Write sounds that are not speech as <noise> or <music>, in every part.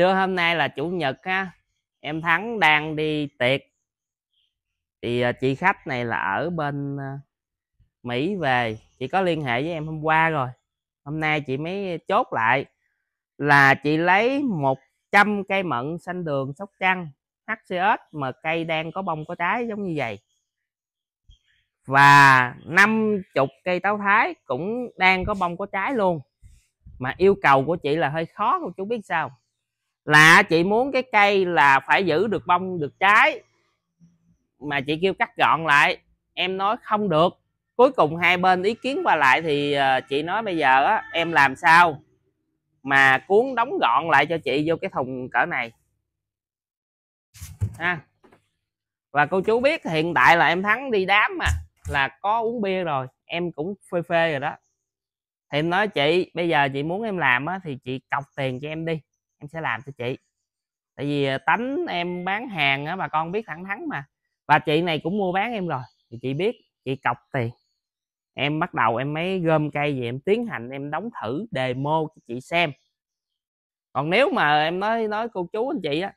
trưa hôm nay là chủ nhật ha em thắng đang đi tiệc thì à, chị khách này là ở bên à, mỹ về chị có liên hệ với em hôm qua rồi hôm nay chị mới chốt lại là chị lấy 100 cây mận xanh đường sóc trăng HCS mà cây đang có bông có trái giống như vậy và 50 cây táo thái cũng đang có bông có trái luôn mà yêu cầu của chị là hơi khó cô chú biết sao là chị muốn cái cây là phải giữ được bông được trái mà chị kêu cắt gọn lại em nói không được cuối cùng hai bên ý kiến qua lại thì ờ, chị nói bây giờ á, em làm sao mà cuốn đóng gọn lại cho chị vô cái thùng cỡ này ha à. và cô chú biết hiện tại là em thắng đi đám mà là có uống bia rồi em cũng phê phê rồi đó thì em nói chị bây giờ chị muốn em làm á, thì chị cọc tiền cho em đi em sẽ làm cho chị tại vì à, tánh em bán hàng á bà con biết thẳng thắn mà và chị này cũng mua bán em rồi thì chị biết chị cọc tiền em bắt đầu em mới gom cây về em tiến hành em đóng thử demo cho chị xem còn nếu mà em nói nói cô chú anh chị á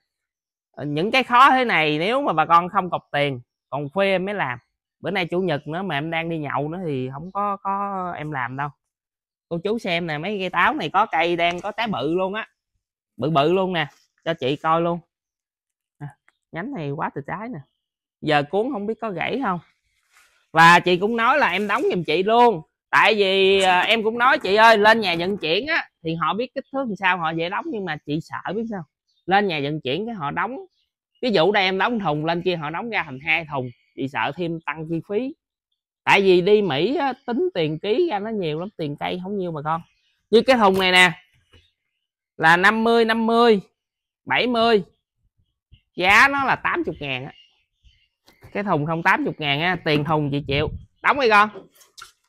ờ, những cái khó thế này nếu mà bà con không cọc tiền còn khuya em mới làm bữa nay chủ nhật nữa mà em đang đi nhậu nữa thì không có có em làm đâu cô chú xem nè mấy cây táo này có cây đang có trái bự luôn á bự bự luôn nè cho chị coi luôn à, nhánh này quá từ trái nè giờ cuốn không biết có gãy không và chị cũng nói là em đóng giùm chị luôn tại vì à, em cũng nói chị ơi lên nhà vận chuyển á thì họ biết kích thước làm sao họ dễ đóng nhưng mà chị sợ biết sao lên nhà vận chuyển cái họ đóng ví dụ đây em đóng thùng lên kia họ đóng ra thành hai thùng chị sợ thêm tăng chi phí tại vì đi mỹ á, tính tiền ký ra nó nhiều lắm tiền cây không nhiêu mà con như cái thùng này nè là 50 50 70 giá nó là 80 ngàn cái thùng không 80 ngàn tiền thùng chị chịu đóng đi con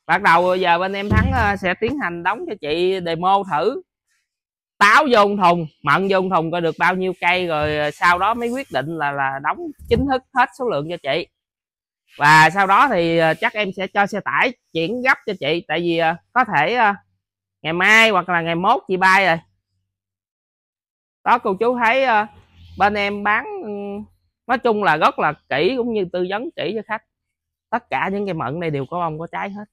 bắt đầu giờ bên em thắng ờ, sẽ tiến hành đóng cho chị demo thử táo vô thùng mận vô thùng coi được bao nhiêu cây rồi ờ, sau đó mới quyết định là là đóng chính thức hết số lượng cho chị và sau đó thì ờ, chắc em sẽ cho xe tải chuyển gấp cho chị tại vì có thể ngày mai hoặc là ngày mốt chị bay rồi đó cô chú thấy uh, bên em bán um, nói chung là rất là kỹ cũng như tư vấn kỹ cho khách tất cả những cây mận này đều có bông có trái hết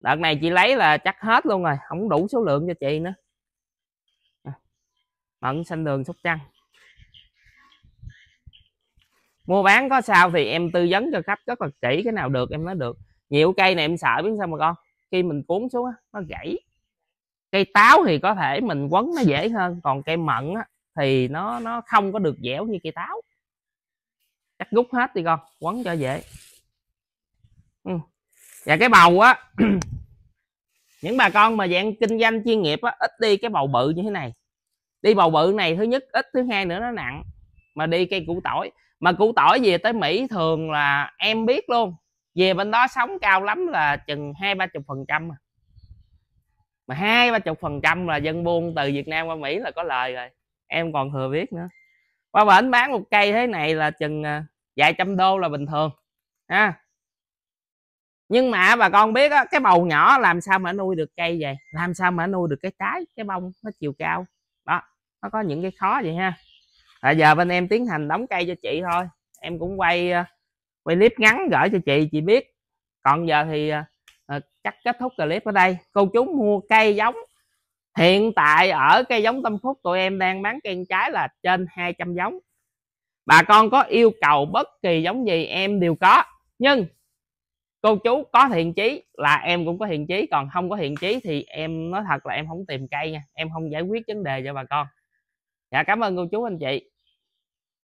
đợt này chị lấy là chắc hết luôn rồi không đủ số lượng cho chị nữa mận xanh đường sóc trăng mua bán có sao thì em tư vấn cho khách rất là kỹ cái nào được em nói được nhiều cây này em sợ biết sao mà con khi mình cuốn xuống nó gãy cây táo thì có thể mình quấn nó dễ hơn còn cây mận á, thì nó nó không có được dẻo như cây táo chắc rút hết đi con quấn cho dễ ừ. và cái bầu á <clears throat> những bà con mà dạng kinh doanh chuyên nghiệp á ít đi cái bầu bự như thế này đi bầu bự này thứ nhất ít thứ hai nữa nó nặng mà đi cây củ tỏi mà củ tỏi về tới mỹ thường là em biết luôn về bên đó sống cao lắm là chừng hai ba chục phần trăm à mà hai ba chục phần trăm là dân buôn từ việt nam qua mỹ là có lời rồi em còn thừa biết nữa qua bển bán một cây thế này là chừng à, vài trăm đô là bình thường ha nhưng mà bà con biết á, cái bầu nhỏ làm sao mà nuôi được cây vậy làm sao mà nuôi được cái trái cái bông nó chiều cao đó nó có những cái khó vậy ha à giờ bên em tiến hành đóng cây cho chị thôi em cũng quay à, quay clip ngắn gửi cho chị chị biết còn giờ thì à, Ờ, chắc kết thúc clip ở đây cô chú mua cây giống hiện tại ở cây giống tâm phúc tụi em đang bán cây trái là trên 200 giống bà con có yêu cầu bất kỳ giống gì em đều có nhưng cô chú có thiện chí là em cũng có thiện chí còn không có thiện chí thì em nói thật là em không tìm cây nha em không giải quyết vấn đề cho bà con dạ cảm ơn cô chú anh chị